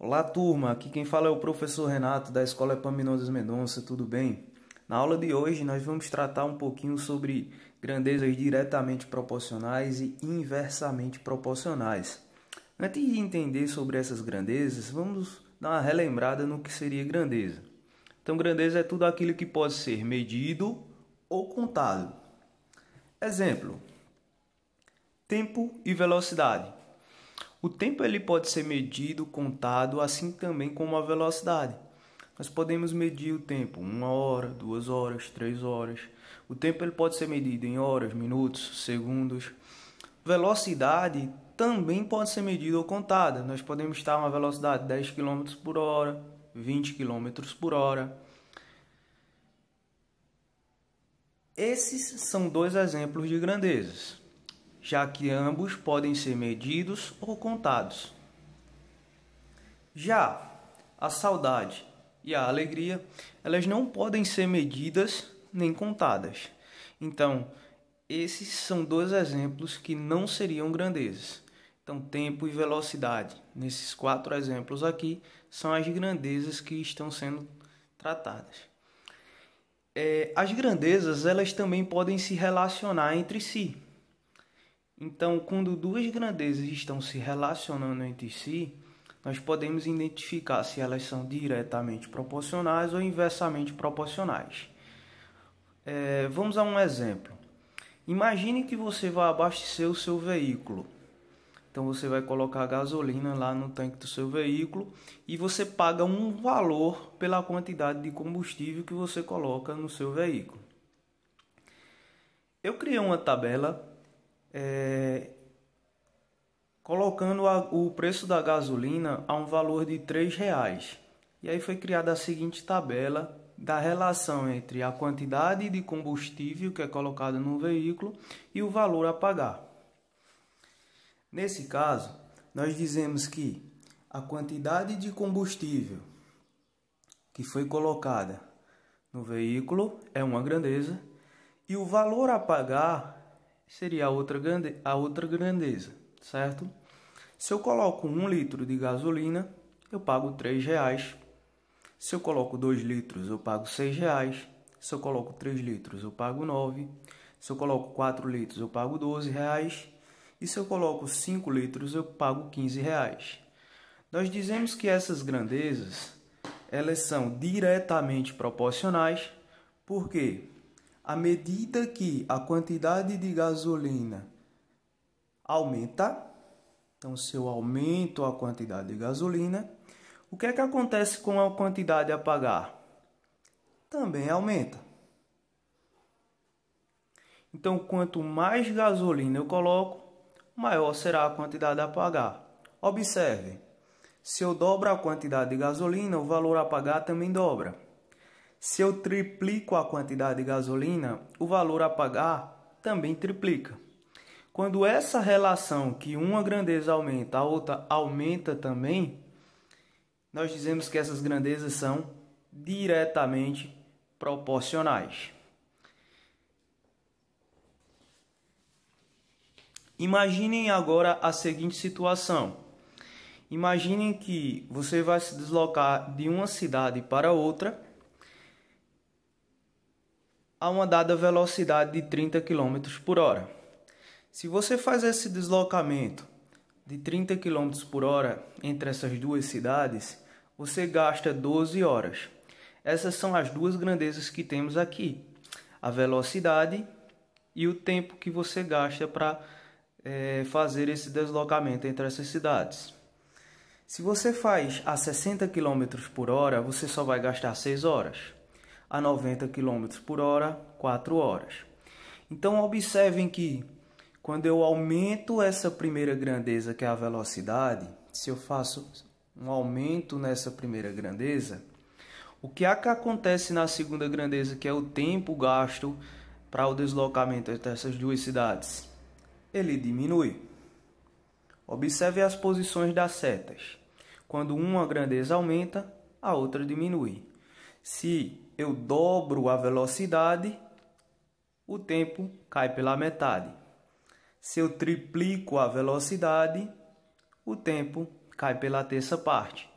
Olá, turma. Aqui quem fala é o professor Renato da Escola Epaminondas Mendonça. Tudo bem? Na aula de hoje nós vamos tratar um pouquinho sobre grandezas diretamente proporcionais e inversamente proporcionais. Antes de entender sobre essas grandezas, vamos dar uma relembrada no que seria grandeza. Então, grandeza é tudo aquilo que pode ser medido ou contado. Exemplo: tempo e velocidade. O tempo ele pode ser medido, contado, assim também como a velocidade. Nós podemos medir o tempo, uma hora, duas horas, três horas. O tempo ele pode ser medido em horas, minutos, segundos. Velocidade também pode ser medida ou contada. Nós podemos estar a uma velocidade de 10 km por hora, 20 km por hora. Esses são dois exemplos de grandezas já que ambos podem ser medidos ou contados. Já a saudade e a alegria, elas não podem ser medidas nem contadas. Então, esses são dois exemplos que não seriam grandezas. Então, tempo e velocidade, nesses quatro exemplos aqui, são as grandezas que estão sendo tratadas. É, as grandezas, elas também podem se relacionar entre si. Então, quando duas grandezas estão se relacionando entre si, nós podemos identificar se elas são diretamente proporcionais ou inversamente proporcionais. É, vamos a um exemplo. Imagine que você vai abastecer o seu veículo. Então você vai colocar gasolina lá no tanque do seu veículo e você paga um valor pela quantidade de combustível que você coloca no seu veículo. Eu criei uma tabela é, colocando a, o preço da gasolina a um valor de R$ reais. E aí foi criada a seguinte tabela da relação entre a quantidade de combustível que é colocada no veículo e o valor a pagar. Nesse caso, nós dizemos que a quantidade de combustível que foi colocada no veículo é uma grandeza e o valor a pagar seria a outra, grande, a outra grandeza, certo? Se eu coloco um litro de gasolina, eu pago três reais. Se eu coloco 2 litros, eu pago seis reais. Se eu coloco 3 litros, eu pago 9. Se eu coloco 4 litros, eu pago 12 reais. E se eu coloco 5 litros, eu pago 15 reais. Nós dizemos que essas grandezas, elas são diretamente proporcionais, Por quê? à medida que a quantidade de gasolina aumenta, então se eu aumento a quantidade de gasolina, o que é que acontece com a quantidade a pagar? Também aumenta. Então, quanto mais gasolina eu coloco, maior será a quantidade a pagar. Observe, se eu dobro a quantidade de gasolina, o valor a pagar também dobra. Se eu triplico a quantidade de gasolina, o valor a pagar também triplica. Quando essa relação que uma grandeza aumenta, a outra aumenta também, nós dizemos que essas grandezas são diretamente proporcionais. Imaginem agora a seguinte situação. Imaginem que você vai se deslocar de uma cidade para outra a uma dada velocidade de 30 km por hora. Se você faz esse deslocamento de 30 km por hora entre essas duas cidades, você gasta 12 horas. Essas são as duas grandezas que temos aqui: a velocidade e o tempo que você gasta para é, eh, fazer esse deslocamento entre essas cidades. Se você faz a 60 km por hora, você só vai gastar 6 horas a 90 km por hora 4 horas. Então observem que quando eu aumento essa primeira grandeza que é a velocidade, se eu faço um aumento nessa primeira grandeza, o que, é que acontece na segunda grandeza, que é o tempo gasto para o deslocamento entre essas duas cidades? Ele diminui. Observe as posições das setas. Quando uma grandeza aumenta, a outra diminui. Se eu dobro a velocidade, o tempo cai pela metade. Se eu triplico a velocidade, o tempo cai pela terça parte.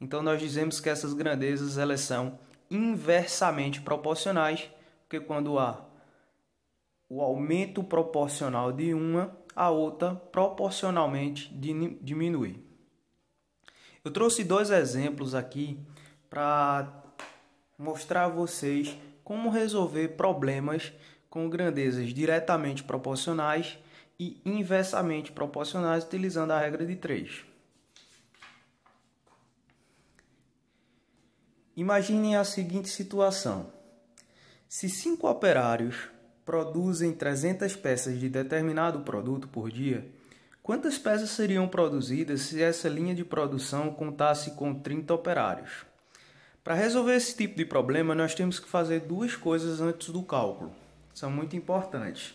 Então nós dizemos que essas grandezas elas são inversamente proporcionais, porque quando há o aumento proporcional de uma, a outra proporcionalmente diminui. Eu trouxe dois exemplos aqui para mostrar a vocês como resolver problemas com grandezas diretamente proporcionais e inversamente proporcionais utilizando a regra de 3. Imaginem a seguinte situação: se cinco operários produzem 300 peças de determinado produto por dia, quantas peças seriam produzidas se essa linha de produção contasse com 30 operários? Para resolver esse tipo de problema, nós temos que fazer duas coisas antes do cálculo. São muito importantes.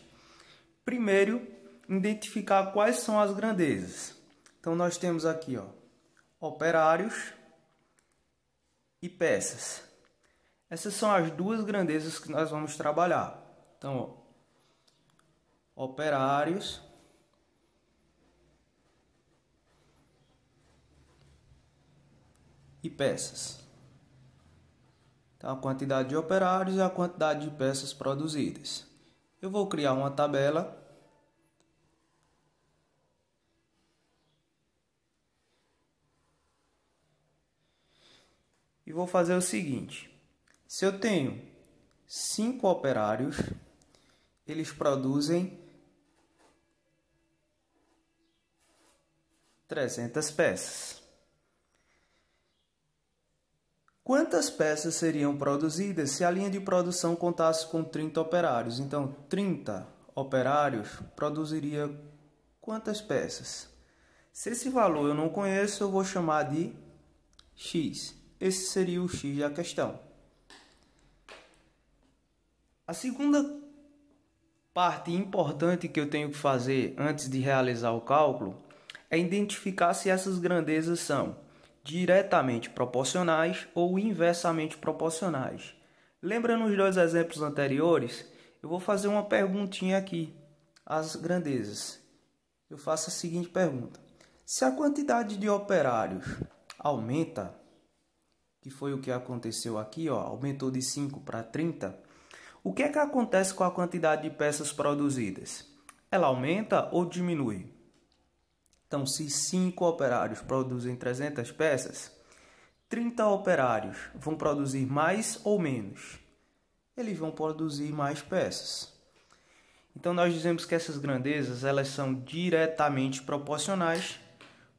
Primeiro, identificar quais são as grandezas. Então nós temos aqui, ó, operários e peças. Essas são as duas grandezas que nós vamos trabalhar. Então, ó, operários e peças. Então, a quantidade de operários e a quantidade de peças produzidas. Eu vou criar uma tabela e vou fazer o seguinte: se eu tenho cinco operários, eles produzem 300 peças. Quantas peças seriam produzidas se a linha de produção contasse com 30 operários? Então, 30 operários produziria quantas peças? Se esse valor eu não conheço, eu vou chamar de x. Esse seria o x da questão. A segunda parte importante que eu tenho que fazer antes de realizar o cálculo é identificar se essas grandezas são diretamente proporcionais ou inversamente proporcionais. Lembra nos dois exemplos anteriores? Eu vou fazer uma perguntinha aqui às grandezas. Eu faço a seguinte pergunta: se a quantidade de operários aumenta, que foi o que aconteceu aqui, ó, aumentou de 5 para 30, o que é que acontece com a quantidade de peças produzidas? Ela aumenta ou diminui? Então, se 5 operários produzem 300 peças, 30 operários vão produzir mais ou menos? Eles vão produzir mais peças. Então, nós dizemos que essas grandezas elas são diretamente proporcionais,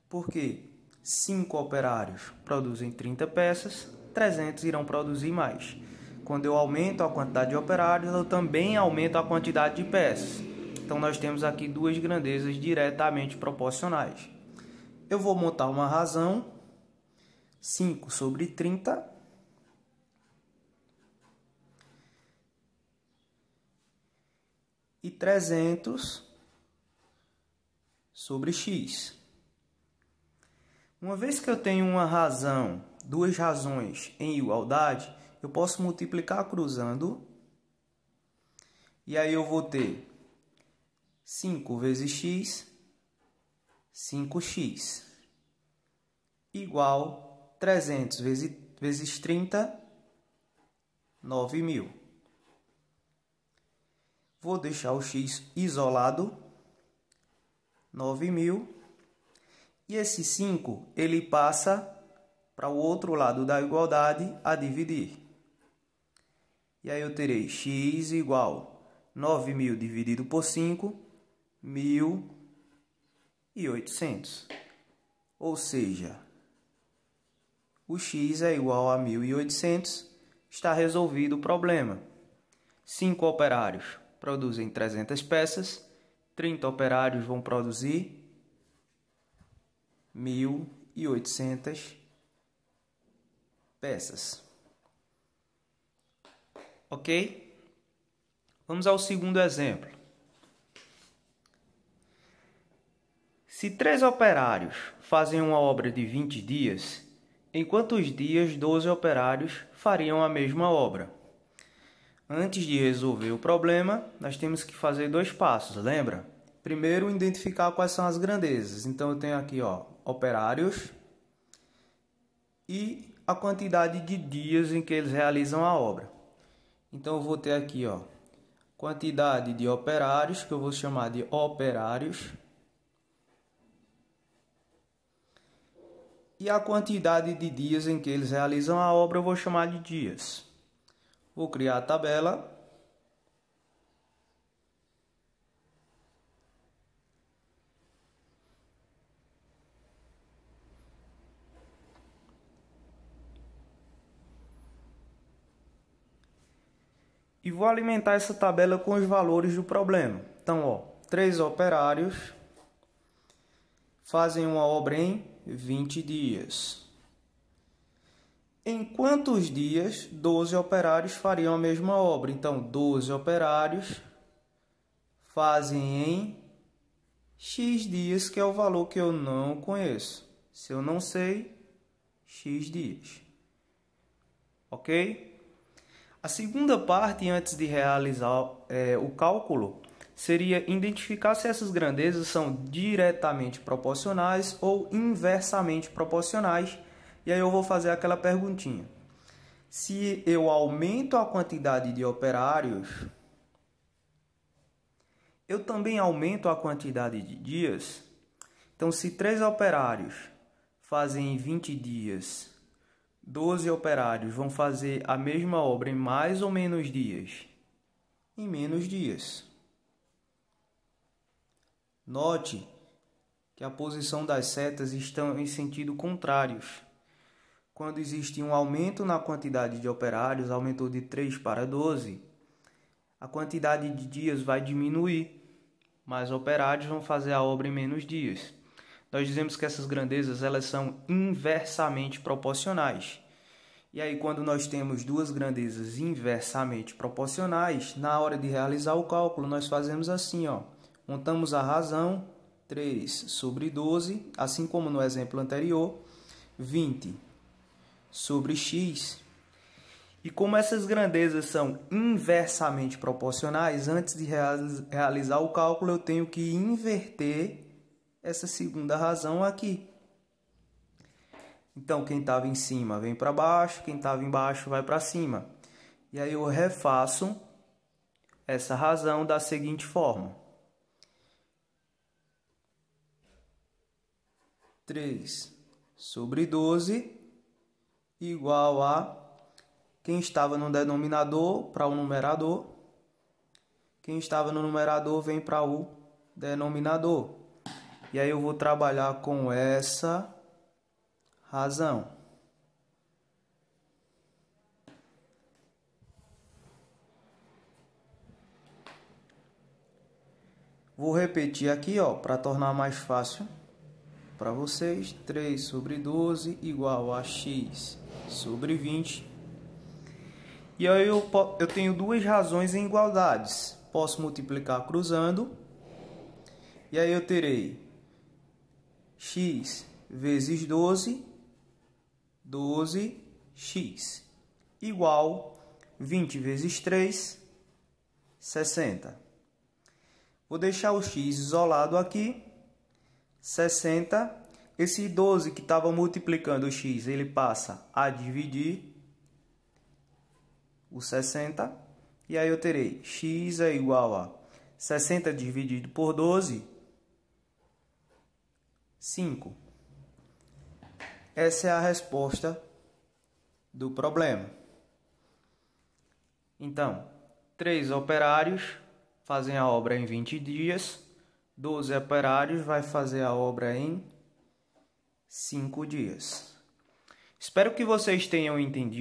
porque 5 operários produzem 30 peças, 300 irão produzir mais. Quando eu aumento a quantidade de operários, eu também aumento a quantidade de peças. Então nós temos aqui duas grandezas diretamente proporcionais. Eu vou montar uma razão 5 sobre 30 e 300 sobre x. Uma vez que eu tenho uma razão, duas razões em igualdade, eu posso multiplicar cruzando. E aí eu vou ter 5 vezes x, 5x, igual 300 vezes, vezes 30, 9.000. Vou deixar o x isolado, 9.000, E esse 5, ele passa para o outro lado da igualdade a dividir. E aí eu terei x igual 9.000 dividido por 5, 1.800. Ou seja, o x é igual a 1.800, está resolvido o problema. 5 operários produzem 300 peças, 30 operários vão produzir 1.800 peças. Ok? Vamos ao segundo exemplo. Se três operários fazem uma obra de 20 dias, em quantos dias 12 operários fariam a mesma obra? Antes de resolver o problema, nós temos que fazer dois passos, lembra? Primeiro, identificar quais são as grandezas. Então, eu tenho aqui ó, operários e a quantidade de dias em que eles realizam a obra. Então, eu vou ter aqui ó, quantidade de operários, que eu vou chamar de operários, E a quantidade de dias em que eles realizam a obra eu vou chamar de dias. Vou criar a tabela. E vou alimentar essa tabela com os valores do problema. Então, ó, três operários fazem uma obra em 20 dias. Em quantos dias 12 operários fariam a mesma obra? Então, 12 operários fazem em X dias, que é o valor que eu não conheço. Se eu não sei, X dias. Ok? A segunda parte, antes de realizar é, o cálculo, seria identificar se essas grandezas são diretamente proporcionais ou inversamente proporcionais. E aí eu vou fazer aquela perguntinha. Se eu aumento a quantidade de operários, eu também aumento a quantidade de dias. Então, se três operários fazem 20 dias, 12 operários vão fazer a mesma obra em mais ou menos dias? Em menos dias. Note que a posição das setas estão em sentido contrários. Quando existe um aumento na quantidade de operários, aumentou de 3 para 12, a quantidade de dias vai diminuir, mas operários vão fazer a obra em menos dias. Nós dizemos que essas grandezas elas são inversamente proporcionais. E aí, quando nós temos duas grandezas inversamente proporcionais, na hora de realizar o cálculo, nós fazemos assim, ó. Contamos a razão 3 sobre 12, assim como no exemplo anterior, 20 sobre x. E como essas grandezas são inversamente proporcionais, antes de realizar o cálculo, eu tenho que inverter essa segunda razão aqui. Então, quem estava em cima vem para baixo, quem estava embaixo vai para cima. E aí eu refaço essa razão da seguinte forma. 3 sobre 12 igual a quem estava no denominador para o numerador. Quem estava no numerador vem para o denominador. E aí eu vou trabalhar com essa razão. Vou repetir aqui, ó, para tornar mais fácil para vocês, 3 sobre 12 igual a x sobre 20. E aí eu, eu tenho duas razões em igualdades. Posso multiplicar cruzando. E aí eu terei x vezes 12, 12x, igual 20 vezes 3, 60. Vou deixar o x isolado aqui 60. Esse 12 que estava multiplicando o x, ele passa a dividir o 60. E aí eu terei x é igual a 60 dividido por 12, 5. Essa é a resposta do problema. Então, três operários fazem a obra em 20 dias. Doze operários vai fazer a obra em cinco dias. Espero que vocês tenham entendido.